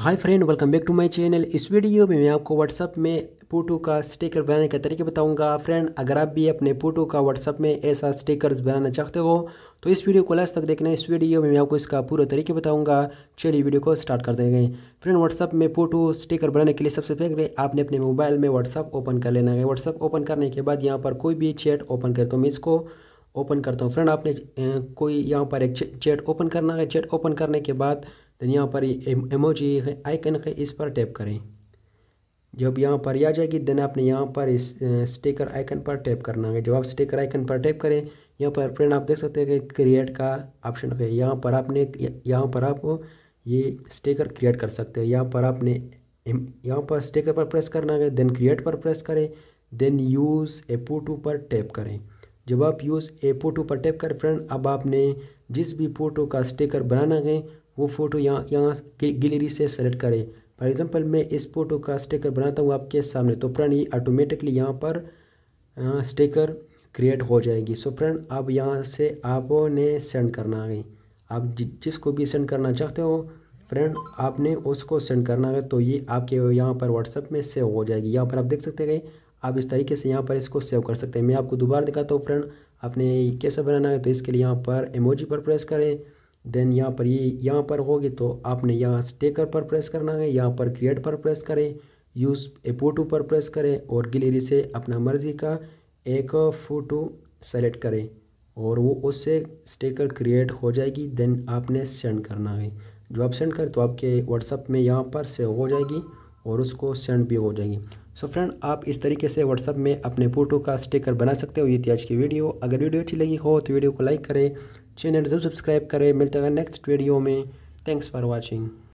hi friend welcome back to my channel इस video में मैं आपको व्हाट्सअप में फोटो का स्टिकर बनाने का तरीके बताऊंगा फ्रेंड अगर आप भी अपने फोटो का व्हाट्सअप में ऐसा स्टिकर्स बनाना चाहते हो तो इस वीडियो को लास्ट तक देखना इस वीडियो में मैं आपको इसका पूरा तरीके बताऊंगा चलिए वीडियो को स्टार्ट कर देंगे फ्रेंड व्हाट्सअप में फोटो स्टिकर बनाने के लिए सबसे पहले आपने अपने मोबाइल में व्हाट्सअप ओपन कर लेना है व्हाट्सअप ओपन करने के बाद यहाँ पर कोई भी चैट ओपन करके मैं इसको ओपन करता हूँ फ्रेंड आपने कोई यहाँ पर एक चैट ओपन करना है चैट ओपन करने के बाद देन यहाँ पर एमओजी है आइकन है इस पर टैप करें जब यहाँ पर आ जाएगी देन आपने यहाँ पर इस स्टिकर आइकन पर टैप करना है जब आप स्टिकर आइकन पर टैप करें यहाँ पर फ्रेंड आप देख सकते हैं कि क्रिएट का ऑप्शन है यहाँ पर आपने यहाँ पर आप ये स्टिकर क्रिएट कर सकते हैं यहाँ पर आपने यहाँ पर स्टिकर पर प्रेस करना है देन क्रिएट पर प्रेस करें देन यूज़ एपू टू पर टैप करें जब आप यूज़ ए फोटो पर टैप कर फ्रेंड अब आपने जिस भी फ़ोटो का स्टिकर बनाना है वो फ़ोटो यहाँ यहाँ गैलरी से सेलेक्ट करें फॉर एग्ज़ाम्पल मैं इस फ़ोटो का स्टिकर बनाता हूँ आपके सामने तो फ्रेंड ये ऑटोमेटिकली यहाँ पर स्टिकर क्रिएट हो जाएगी सो फ्रेंड अब यहाँ से आपने सेंड करना है आप जिसको भी सेंड करना चाहते हो फ्रेंड आपने उसको सेंड करना है तो ये आपके यहाँ पर व्हाट्सएप में सेव हो जाएगी यहाँ पर आप देख सकते हैं आप इस तरीके से यहाँ पर इसको सेव कर सकते हैं मैं आपको दोबारा दिखाता हूँ फ्रेंड आपने कैसे बनाना है तो इसके लिए यहाँ पर इमोजी पर प्रेस करें देन यहाँ पर ये यह यहाँ पर होगी तो आपने यहाँ स्टेकर पर प्रेस करना है यहाँ पर क्रिएट पर प्रेस करें यूज़ ए फोटो पर प्रेस करें और गिलेरी से अपना मर्ज़ी का एक फ़ोटो सेलेक्ट करें और वो उससे स्टेकर क्रिएट हो जाएगी देन आपने सेंड करना है जो आप सेंड करें तो आपके व्हाट्सअप में यहाँ पर सेव हो जाएगी और उसको सेंड भी हो जाएगी सो so फ्रेंड आप इस तरीके से व्हाट्सअप में अपने फोटो का स्टिकर बना सकते हो ये थी आज की वीडियो अगर वीडियो अच्छी लगी हो तो वीडियो को लाइक करें चैनल जरूर सब्सक्राइब करें मिलते हैं नेक्स्ट वीडियो में थैंक्स फॉर वॉचिंग